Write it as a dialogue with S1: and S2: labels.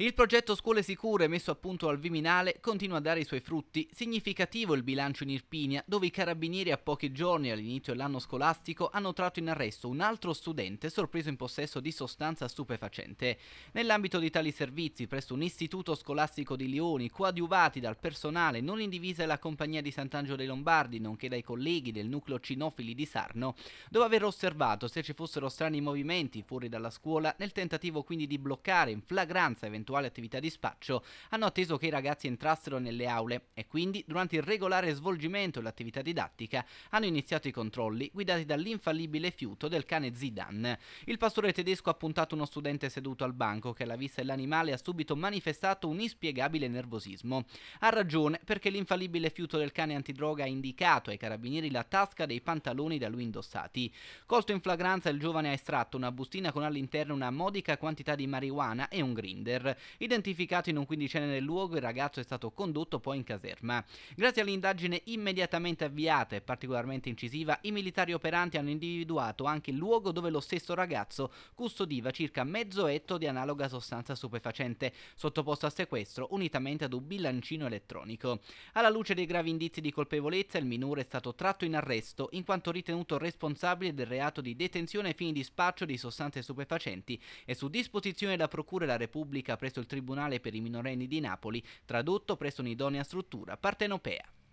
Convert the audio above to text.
S1: Il progetto Scuole Sicure messo a punto al Viminale continua a dare i suoi frutti. Significativo il bilancio in Irpinia, dove i carabinieri a pochi giorni all'inizio dell'anno scolastico hanno tratto in arresto un altro studente sorpreso in possesso di sostanza stupefacente. Nell'ambito di tali servizi, presso un istituto scolastico di Lioni, coadiuvati dal personale non indivisa della compagnia di Sant'Angelo dei Lombardi, nonché dai colleghi del nucleo cinofili di Sarno, dove aver osservato se ci fossero strani movimenti fuori dalla scuola nel tentativo quindi di bloccare in flagranza eventuali eventuale attività di spaccio, hanno atteso che i ragazzi entrassero nelle aule e quindi, durante il regolare svolgimento dell'attività didattica, hanno iniziato i controlli guidati dall'infallibile fiuto del cane Zidane. Il pastore tedesco ha puntato uno studente seduto al banco che alla vista dell'animale ha subito manifestato un inspiegabile nervosismo. Ha ragione perché l'infallibile fiuto del cane antidroga ha indicato ai carabinieri la tasca dei pantaloni da lui indossati. Colto in flagranza il giovane ha estratto una bustina con all'interno una modica quantità di marijuana e un grinder. Identificato in un quindicenne nel luogo, il ragazzo è stato condotto poi in caserma. Grazie all'indagine immediatamente avviata e particolarmente incisiva, i militari operanti hanno individuato anche il luogo dove lo stesso ragazzo custodiva circa mezzo etto di analoga sostanza stupefacente, sottoposto a sequestro unitamente ad un bilancino elettronico. Alla luce dei gravi indizi di colpevolezza, il minore è stato tratto in arresto in quanto ritenuto responsabile del reato di detenzione ai fini di spaccio di sostanze stupefacenti e su disposizione della Procura della Repubblica presso presso il Tribunale per i minorenni di Napoli, tradotto presso un'idonea struttura partenopea.